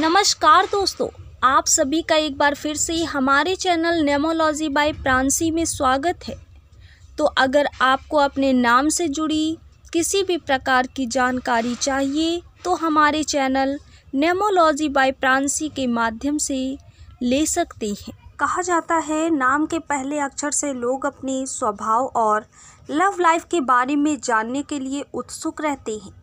नमस्कार दोस्तों आप सभी का एक बार फिर से हमारे चैनल नेमोलॉजी बाय प्रांसी में स्वागत है तो अगर आपको अपने नाम से जुड़ी किसी भी प्रकार की जानकारी चाहिए तो हमारे चैनल नेमोलॉजी बाय प्रांसी के माध्यम से ले सकते हैं कहा जाता है नाम के पहले अक्षर से लोग अपने स्वभाव और लव लाइफ के बारे में जानने के लिए उत्सुक रहते हैं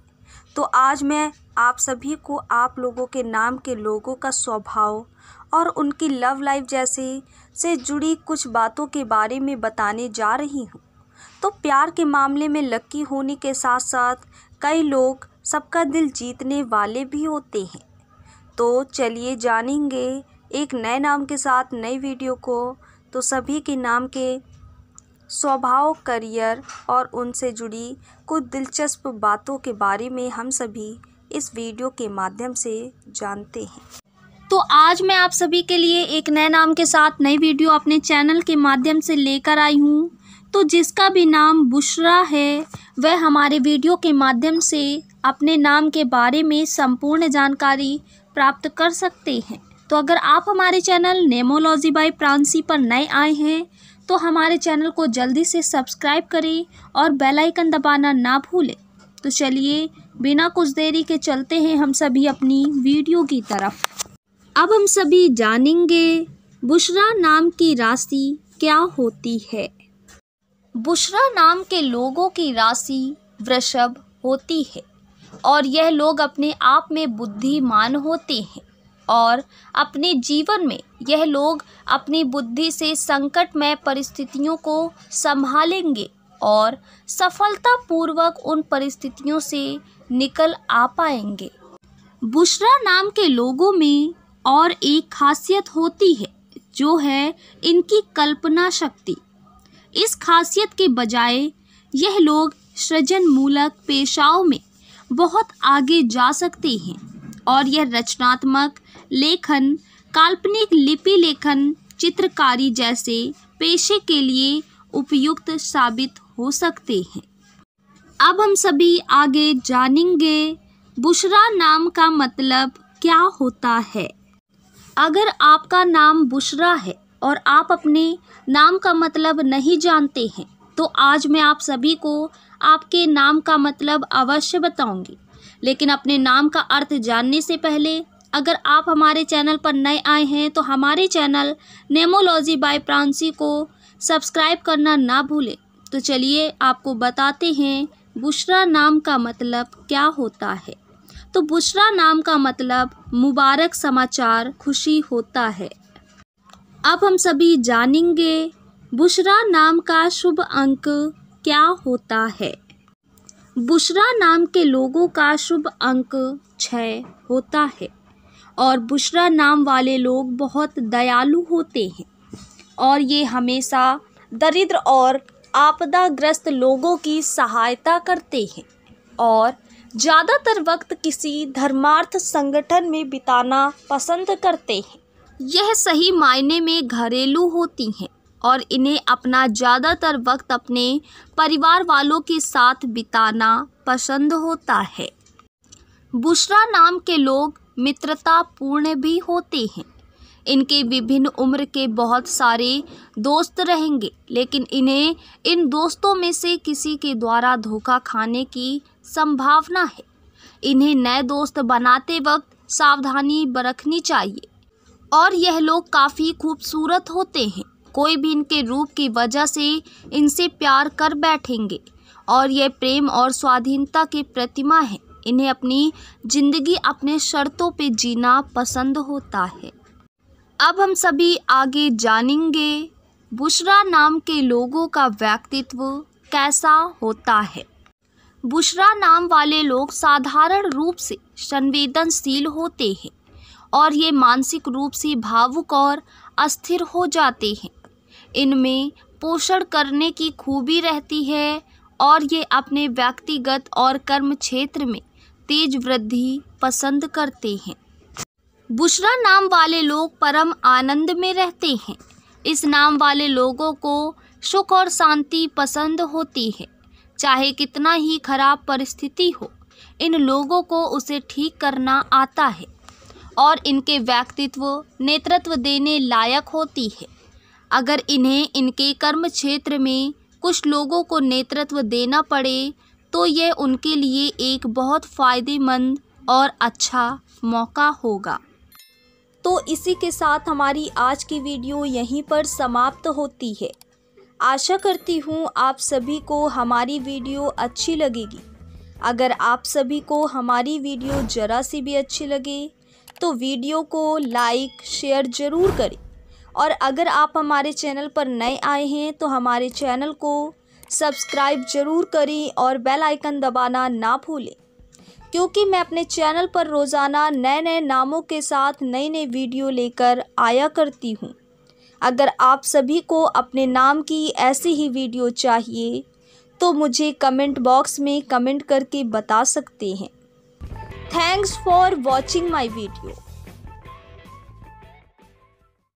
तो आज मैं आप सभी को आप लोगों के नाम के लोगों का स्वभाव और उनकी लव लाइफ जैसे से जुड़ी कुछ बातों के बारे में बताने जा रही हूँ तो प्यार के मामले में लकी होने के साथ साथ कई लोग सबका दिल जीतने वाले भी होते हैं तो चलिए जानेंगे एक नए नाम के साथ नई वीडियो को तो सभी के नाम के स्वभाव करियर और उनसे जुड़ी कुछ दिलचस्प बातों के बारे में हम सभी इस वीडियो के माध्यम से जानते हैं तो आज मैं आप सभी के लिए एक नए नाम के साथ नई वीडियो अपने चैनल के माध्यम से लेकर आई हूँ तो जिसका भी नाम बुशरा है वह हमारे वीडियो के माध्यम से अपने नाम के बारे में संपूर्ण जानकारी प्राप्त कर सकते हैं तो अगर आप हमारे चैनल नेमोलॉजी बाय प्रांसी पर नए आए हैं तो हमारे चैनल को जल्दी से सब्सक्राइब करें और बेल आइकन दबाना ना भूलें तो चलिए बिना कुछ देरी के चलते हैं हम सभी अपनी वीडियो की तरफ अब हम सभी जानेंगे बुशरा नाम की राशि क्या होती है बुशरा नाम के लोगों की राशि वृषभ होती है और यह लोग अपने आप में बुद्धिमान होते हैं और अपने जीवन में यह लोग अपनी बुद्धि से संकटमय परिस्थितियों को संभालेंगे और सफलतापूर्वक उन परिस्थितियों से निकल आ पाएंगे बुशरा नाम के लोगों में और एक खासियत होती है जो है इनकी कल्पना शक्ति इस खासियत के बजाय यह लोग सृजनमूलक पेशाओं में बहुत आगे जा सकते हैं और यह रचनात्मक लेखन काल्पनिक लिपि लेखन चित्रकारी जैसे पेशे के लिए उपयुक्त साबित हो सकते हैं अब हम सभी आगे जानेंगे बुशरा नाम का मतलब क्या होता है अगर आपका नाम बुशरा है और आप अपने नाम का मतलब नहीं जानते हैं तो आज मैं आप सभी को आपके नाम का मतलब अवश्य बताऊंगी लेकिन अपने नाम का अर्थ जानने से पहले अगर आप हमारे चैनल पर नए आए हैं तो हमारे चैनल नेमोलॉजी बाय प्रांसी को सब्सक्राइब करना ना भूलें तो चलिए आपको बताते हैं बुशरा नाम का मतलब क्या होता है तो बुशरा नाम का मतलब मुबारक समाचार खुशी होता है अब हम सभी जानेंगे बुशरा नाम का शुभ अंक क्या होता है बुशरा नाम के लोगों का शुभ अंक छः होता है और बुशरा नाम वाले लोग बहुत दयालु होते हैं और ये हमेशा दरिद्र और आपदाग्रस्त लोगों की सहायता करते हैं और ज़्यादातर वक्त किसी धर्मार्थ संगठन में बिताना पसंद करते हैं यह सही मायने में घरेलू होती हैं और इन्हें अपना ज़्यादातर वक्त अपने परिवार वालों के साथ बिताना पसंद होता है बुशरा नाम के लोग मित्रतापूर्ण भी होते हैं इनके विभिन्न उम्र के बहुत सारे दोस्त रहेंगे लेकिन इन्हें इन दोस्तों में से किसी के द्वारा धोखा खाने की संभावना है इन्हें नए दोस्त बनाते वक्त सावधानी बरतनी चाहिए और यह लोग काफ़ी खूबसूरत होते हैं कोई भी इनके रूप की वजह से इनसे प्यार कर बैठेंगे और यह प्रेम और स्वाधीनता की प्रतिमा है इन्हें अपनी ज़िंदगी अपने शर्तों पे जीना पसंद होता है अब हम सभी आगे जानेंगे बुशरा नाम के लोगों का व्यक्तित्व कैसा होता है बुशरा नाम वाले लोग साधारण रूप से संवेदनशील होते हैं और ये मानसिक रूप से भावुक और अस्थिर हो जाते हैं इनमें पोषण करने की खूबी रहती है और ये अपने व्यक्तिगत और कर्म क्षेत्र में तेज वृद्धि पसंद करते हैं बुशरा नाम वाले लोग परम आनंद में रहते हैं इस नाम वाले लोगों को सुख और शांति पसंद होती है चाहे कितना ही खराब परिस्थिति हो इन लोगों को उसे ठीक करना आता है और इनके व्यक्तित्व नेतृत्व देने लायक होती है अगर इन्हें इनके कर्म क्षेत्र में कुछ लोगों को नेतृत्व देना पड़े तो ये उनके लिए एक बहुत फ़ायदेमंद और अच्छा मौका होगा तो इसी के साथ हमारी आज की वीडियो यहीं पर समाप्त होती है आशा करती हूँ आप सभी को हमारी वीडियो अच्छी लगेगी अगर आप सभी को हमारी वीडियो ज़रा सी भी अच्छी लगे तो वीडियो को लाइक शेयर ज़रूर करें और अगर आप हमारे चैनल पर नए आए हैं तो हमारे चैनल को सब्सक्राइब जरूर करें और बेल आइकन दबाना ना भूलें क्योंकि मैं अपने चैनल पर रोज़ाना नए नए नामों के साथ नई नई वीडियो लेकर आया करती हूँ अगर आप सभी को अपने नाम की ऐसी ही वीडियो चाहिए तो मुझे कमेंट बॉक्स में कमेंट करके बता सकते हैं thanks for watching my video